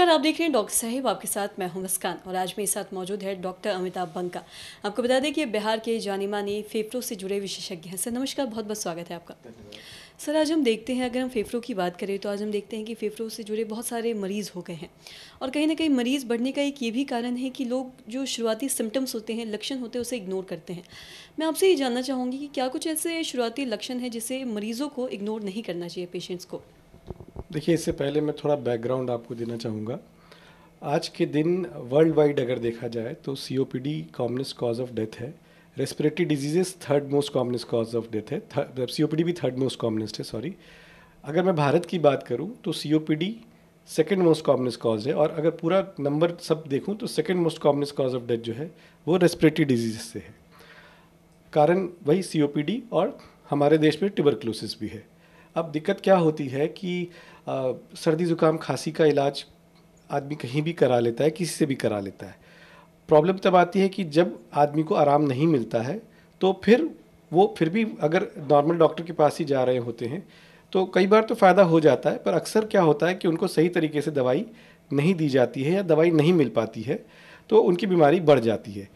नमस्कार आप देख रहे हैं डॉक्टर साहिब आपके साथ मैं हूं मुस्कान और आज मेरे साथ मौजूद है डॉक्टर अमिताभ बंका आपको बता दें कि बिहार के जानी मानी फेफड़ों से जुड़े विशेषज्ञ हैं सर नमस्कार बहुत बहुत स्वागत है आपका सर आज हम देखते हैं अगर हम फेफड़ों की बात करें तो आज हम देखते हैं कि फेफड़ों से जुड़े बहुत सारे मरीज़ हो गए हैं और कहीं ना कहीं मरीज़ बढ़ने का एक ये भी कारण है कि लोग जो शुरुआती सिम्टम्स होते हैं लक्षण होते हैं उसे इग्नोर करते हैं मैं आपसे ये जानना चाहूँगी कि क्या कुछ ऐसे शुरुआती लक्षण हैं जिसे मरीज़ों को इग्नोर नहीं करना चाहिए पेशेंट्स को देखिए इससे पहले मैं थोड़ा बैकग्राउंड आपको देना चाहूँगा आज के दिन वर्ल्ड वाइड अगर देखा जाए तो C O P D commonest cause of death है respiratory diseases third most commonest cause of death है सी ओ पी डी भी थर्ड मोस्ट कॉमनेस्ट है सॉरी अगर मैं भारत की बात करूँ तो C O P D second most commonest cause है और अगर पूरा नंबर सब देखूँ तो second most commonest cause of death जो है वो रेस्पिरेटरी डिजीज से है कारण वही सी ओ पी डी और हमारे देश में ट्यूबरक्लोसिस भी है अब दिक्कत क्या होती है कि आ, सर्दी ज़ुकाम खांसी का इलाज आदमी कहीं भी करा लेता है किसी से भी करा लेता है प्रॉब्लम तब आती है कि जब आदमी को आराम नहीं मिलता है तो फिर वो फिर भी अगर नॉर्मल डॉक्टर के पास ही जा रहे होते हैं तो कई बार तो फ़ायदा हो जाता है पर अक्सर क्या होता है कि उनको सही तरीके से दवाई नहीं दी जाती है या दवाई नहीं मिल पाती है तो उनकी बीमारी बढ़ जाती है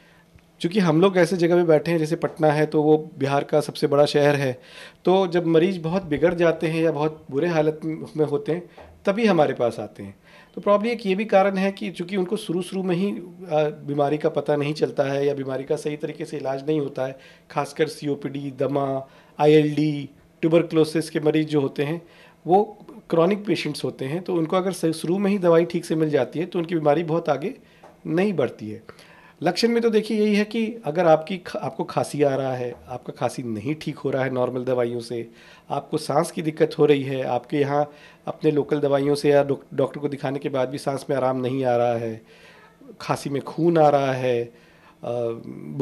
चूँकि हम लोग ऐसे जगह पे बैठे हैं जैसे पटना है तो वो बिहार का सबसे बड़ा शहर है तो जब मरीज बहुत बिगड़ जाते हैं या बहुत बुरे हालत में होते हैं तभी हमारे पास आते हैं तो प्रॉब्लम एक ये भी कारण है कि चूंकि उनको शुरू शुरू में ही बीमारी का पता नहीं चलता है या बीमारी का सही तरीके से इलाज नहीं होता है खासकर सी दमा आई ट्यूबरक्लोसिस के मरीज जो होते हैं वो क्रॉनिक पेशेंट्स होते हैं तो उनको अगर शुरू में ही दवाई ठीक से मिल जाती है तो उनकी बीमारी बहुत आगे नहीं बढ़ती है लक्षण में तो देखिए यही है कि अगर आपकी आपको खांसी आ रहा है आपका खांसी नहीं ठीक हो रहा है नॉर्मल दवाइयों से आपको सांस की दिक्कत हो रही है आपके यहाँ अपने लोकल दवाइयों से या डॉक्टर को दिखाने के बाद भी सांस में आराम नहीं आ रहा है खांसी में खून आ रहा है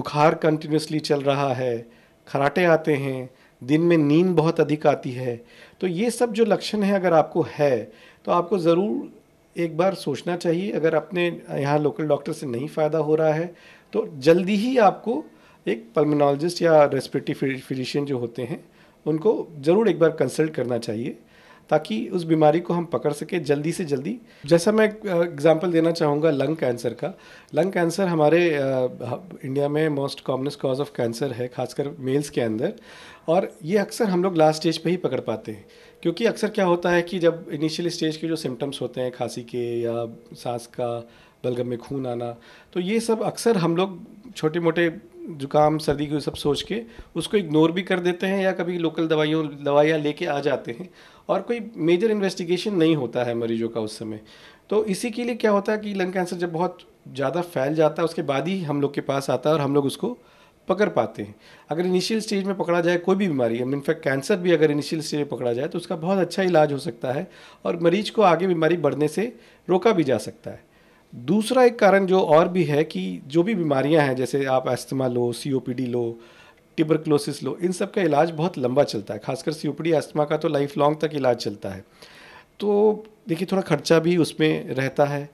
बुखार कंटिन्यूसली चल रहा है खराटे आते हैं दिन में नींद बहुत अधिक आती है तो ये सब जो लक्षण है अगर आपको है तो आपको ज़रूर एक बार सोचना चाहिए अगर अपने यहाँ लोकल डॉक्टर से नहीं फ़ायदा हो रहा है तो जल्दी ही आपको एक पल्मोनोलॉजिस्ट या रेस्पिरेटरी फिजिशियन जो होते हैं उनको ज़रूर एक बार कंसल्ट करना चाहिए ताकि उस बीमारी को हम पकड़ सकें जल्दी से जल्दी जैसा मैं एग्जांपल देना चाहूँगा लंग कैंसर का लंग कैंसर हमारे इंडिया में most commonest cause of cancer है खासकर मेल्स के अंदर और ये अक्सर हम लोग लास्ट स्टेज पे ही पकड़ पाते हैं क्योंकि अक्सर क्या होता है कि जब इनिशियल स्टेज के जो सिम्टम्स होते हैं खांसी के या सांस का बलगम में खून आना तो ये सब अक्सर हम लोग छोटे मोटे जुकाम सर्दी को सब सोच के उसको इग्नोर भी कर देते हैं या कभी लोकल दवाइयों दवाइयाँ लेके आ जाते हैं और कोई मेजर इन्वेस्टिगेशन नहीं होता है मरीजों का उस समय तो इसी के लिए क्या होता है कि लंग कैंसर जब बहुत ज़्यादा फैल जाता है उसके बाद ही हम लोग के पास आता है और हम लोग उसको पकड़ पाते हैं अगर इनिशियल स्टेज में पकड़ा जाए कोई भी बीमारी इनफैक्ट कैंसर भी अगर इनिशियल स्टेज में पकड़ा जाए तो उसका बहुत अच्छा इलाज हो सकता है और मरीज को आगे बीमारी बढ़ने से रोका भी जा सकता है दूसरा एक कारण जो और भी है कि जो भी बीमारियां हैं जैसे आप एस्थमा लो सीओपीडी लो टिबरक्लोसिस लो इन सब का इलाज बहुत लंबा चलता है खासकर सीओपीडी एस्थमा का तो लाइफ लॉन्ग तक इलाज चलता है तो देखिए थोड़ा खर्चा भी उसमें रहता है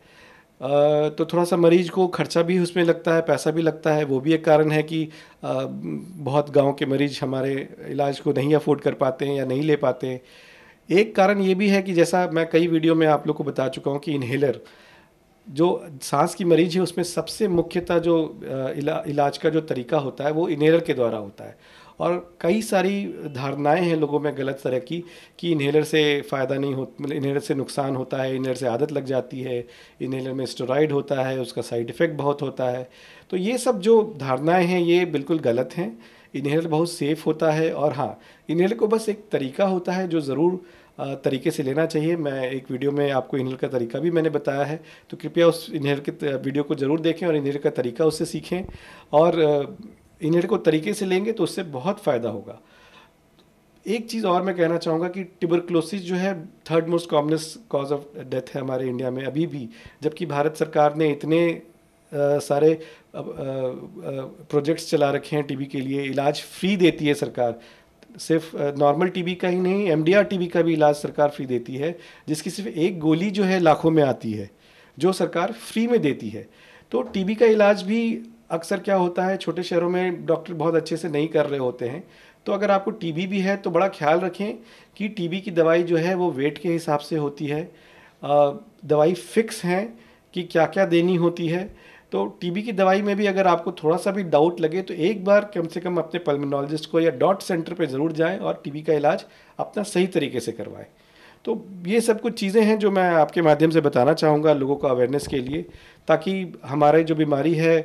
तो थोड़ा सा मरीज को खर्चा भी उसमें लगता है पैसा भी लगता है वो भी एक कारण है कि बहुत गांव के मरीज हमारे इलाज को नहीं अफोर्ड कर पाते हैं या नहीं ले पाते एक कारण ये भी है कि जैसा मैं कई वीडियो में आप लोग को बता चुका हूँ कि इन्हेलर जो सांस की मरीज है उसमें सबसे मुख्यतः जो इला, इलाज का जो तरीका होता है वो इनहेलर के द्वारा होता है और कई सारी धारणाएं हैं लोगों में गलत तरह की कि इन्हेलर से फ़ायदा नहीं हो मतलब इन्हेलर से नुकसान होता है इन्हेलर से आदत लग जाती है इन्हेलर में स्टोराइड होता है उसका साइड इफ़ेक्ट बहुत होता है तो ये सब जो धारणाएं हैं ये बिल्कुल गलत हैं इन्हेलर बहुत सेफ़ होता है और हाँ इन्हेलर को बस एक तरीका होता है जो ज़रूर तरीके से लेना चाहिए मैं एक वीडियो में आपको इनहेल का तरीका भी मैंने बताया है तो कृपया उस इनहेल के वीडियो को ज़रूर देखें और इनहेल का तरीका उससे सीखें और इनहेल को तरीके से लेंगे तो उससे बहुत फ़ायदा होगा एक चीज़ और मैं कहना चाहूँगा कि ट्यूबरक्लोसिस जो है third most commonest cause of death है हमारे इंडिया में अभी भी जबकि भारत सरकार ने इतने आ, सारे प्रोजेक्ट्स चला रखे हैं टीबी के लिए इलाज फ्री देती है सरकार सिर्फ नॉर्मल टीबी का ही नहीं एमडीआर टीबी का भी इलाज सरकार फ्री देती है जिसकी सिर्फ एक गोली जो है लाखों में आती है जो सरकार फ्री में देती है तो टीबी का इलाज भी अक्सर क्या होता है छोटे शहरों में डॉक्टर बहुत अच्छे से नहीं कर रहे होते हैं तो अगर आपको टीबी भी है तो बड़ा ख्याल रखें कि टीबी की दवाई जो है वो वेट के हिसाब से होती है दवाई फिक्स हैं कि क्या क्या देनी होती है तो टीबी की दवाई में भी अगर आपको थोड़ा सा भी डाउट लगे तो एक बार कम से कम अपने पल्मोनोलॉजिस्ट को या डॉट सेंटर पर ज़रूर जाएं और टीबी का इलाज अपना सही तरीके से करवाएं तो ये सब कुछ चीज़ें हैं जो मैं आपके माध्यम से बताना चाहूँगा लोगों को अवेयरनेस के लिए ताकि हमारे जो बीमारी है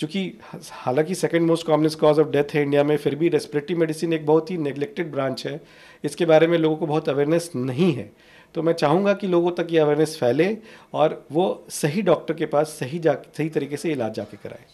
जो कि हालांकि second most commonest cause of death है इंडिया में फिर भी रेस्पिरेटरी मेडिसिन एक बहुत ही नेग्लेक्टेड ब्रांच है इसके बारे में लोगों को बहुत अवेयरनेस नहीं है तो मैं चाहूँगा कि लोगों तक ये अवेयरनेस फैले और वो सही डॉक्टर के पास सही जा सही तरीके से इलाज जाके कराएं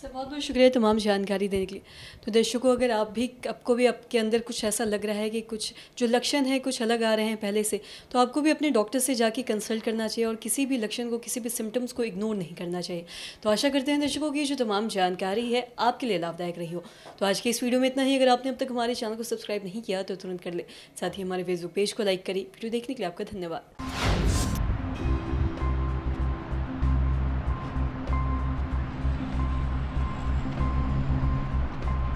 सर बहुत बहुत शुक्रिया तमाम जानकारी देने के लिए तो दर्शकों अगर आप भी आपको भी आपके अंदर कुछ ऐसा लग रहा है कि कुछ जो लक्षण हैं कुछ अलग आ रहे हैं पहले से तो आपको भी अपने डॉक्टर से जाके कंसल्ट करना चाहिए और किसी भी लक्षण को किसी भी सिम्टम्स को इग्नोर नहीं करना चाहिए तो आशा करते हैं दर्शकों की जो तमाम जानकारी है आपके लिए लाभदायक रही हो तो आज के इस वीडियो में इतना ही अगर आपने अब तक हमारे चैनल को सब्सक्राइब नहीं किया तो तुरंत कर ले साथ ही हमारे फेसबुक पेज को लाइक करिए वीडियो देखने के लिए आपका धन्यवाद